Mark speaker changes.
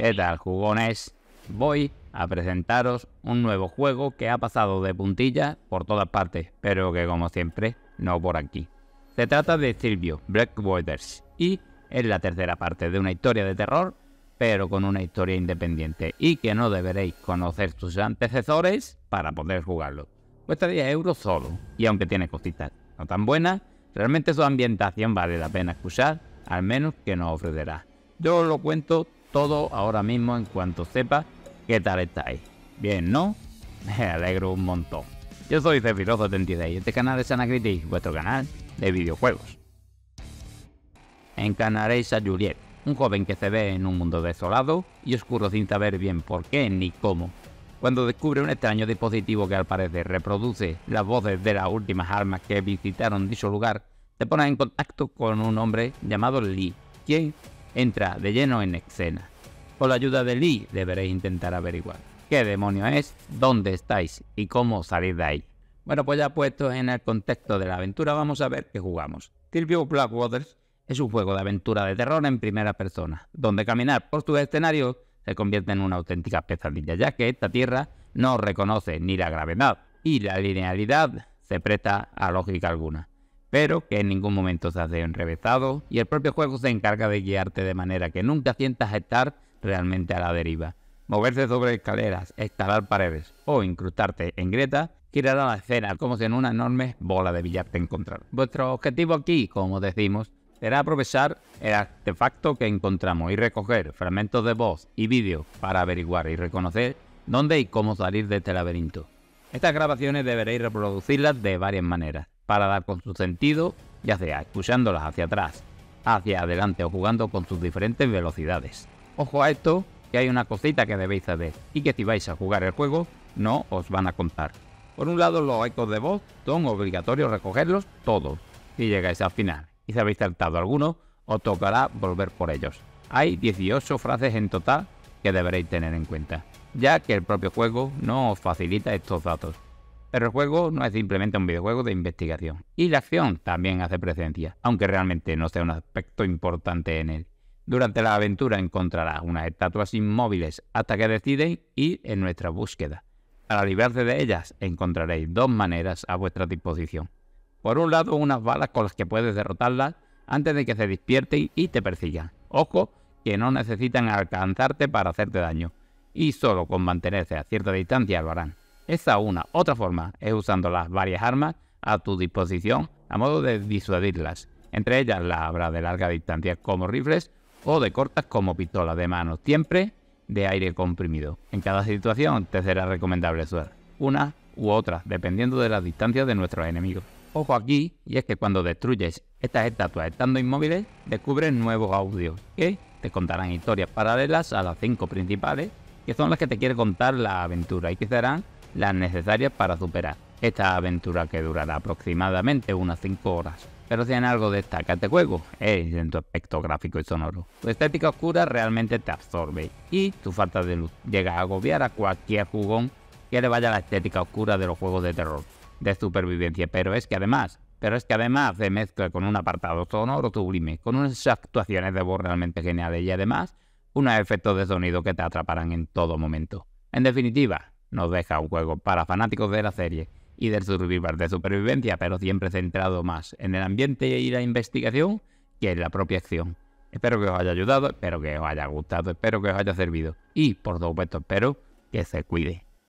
Speaker 1: ¿Qué tal jugones? Voy a presentaros un nuevo juego que ha pasado de puntilla por todas partes, pero que como siempre, no por aquí. Se trata de Silvio Breakwaters y es la tercera parte de una historia de terror, pero con una historia independiente y que no deberéis conocer sus antecesores para poder jugarlo. Cuesta 10 euros solo y aunque tiene cositas no tan buenas, realmente su ambientación vale la pena escuchar, al menos que nos ofrecerá. Yo os lo cuento todo ahora mismo en cuanto sepa qué tal estáis. Bien, ¿no? Me alegro un montón. Yo soy Zefiro76 y este canal es Anacritic, vuestro canal de videojuegos. Encanaréis a Juliet, un joven que se ve en un mundo desolado y oscuro sin saber bien por qué ni cómo. Cuando descubre un extraño dispositivo que al parecer reproduce las voces de las últimas armas que visitaron dicho lugar, se pone en contacto con un hombre llamado Lee, quien entra de lleno en escena. Con la ayuda de Lee deberéis intentar averiguar qué demonio es, dónde estáis y cómo salir de ahí. Bueno, pues ya puesto en el contexto de la aventura, vamos a ver qué jugamos. Tilview Black Waters es un juego de aventura de terror en primera persona, donde caminar por tus escenarios se convierte en una auténtica pesadilla, ya que esta tierra no reconoce ni la gravedad y la linealidad se presta a lógica alguna pero que en ningún momento se hace enrevesado y el propio juego se encarga de guiarte de manera que nunca sientas estar realmente a la deriva. Moverse sobre escaleras, escalar paredes o incrustarte en grietas girará la escena como si en una enorme bola de billar te encontrara. Vuestro objetivo aquí, como decimos, será aprovechar el artefacto que encontramos y recoger fragmentos de voz y vídeo para averiguar y reconocer dónde y cómo salir de este laberinto. Estas grabaciones deberéis reproducirlas de varias maneras para dar con su sentido, ya sea escuchándolas hacia atrás, hacia adelante o jugando con sus diferentes velocidades. Ojo a esto, que hay una cosita que debéis saber y que si vais a jugar el juego no os van a contar. Por un lado, los ecos de voz son obligatorios recogerlos todos. Si llegáis al final y si habéis saltado alguno, os tocará volver por ellos. Hay 18 frases en total que deberéis tener en cuenta, ya que el propio juego no os facilita estos datos. Pero el juego no es simplemente un videojuego de investigación. Y la acción también hace presencia, aunque realmente no sea un aspecto importante en él. Durante la aventura encontrarás unas estatuas inmóviles hasta que deciden ir en nuestra búsqueda. Para librarse de ellas encontraréis dos maneras a vuestra disposición. Por un lado, unas balas con las que puedes derrotarlas antes de que se despierten y te persigan. Ojo, que no necesitan alcanzarte para hacerte daño, y solo con mantenerse a cierta distancia lo harán esta una. Otra forma es usando las varias armas a tu disposición a modo de disuadirlas. Entre ellas las habrá de larga distancia como rifles o de cortas como pistolas de mano, siempre de aire comprimido. En cada situación te será recomendable usar una u otra, dependiendo de las distancias de nuestros enemigos. Ojo aquí, y es que cuando destruyes estas estatuas estando inmóviles, descubres nuevos audios que te contarán historias paralelas a las cinco principales, que son las que te quiere contar la aventura y que serán las necesarias para superar esta aventura que durará aproximadamente unas 5 horas. Pero si en algo destaca este juego, es en tu aspecto gráfico y sonoro. Tu estética oscura realmente te absorbe y tu falta de luz llega a agobiar a cualquier jugón que le vaya la estética oscura de los juegos de terror, de supervivencia. Pero es que además, pero es que además se mezcla con un apartado sonoro sublime, con unas actuaciones de voz realmente geniales y además unos efectos de sonido que te atraparán en todo momento. En definitiva, nos deja un juego para fanáticos de la serie y del survival de supervivencia, pero siempre centrado más en el ambiente y la investigación que en la propia acción. Espero que os haya ayudado, espero que os haya gustado, espero que os haya servido y por supuesto espero que se cuide.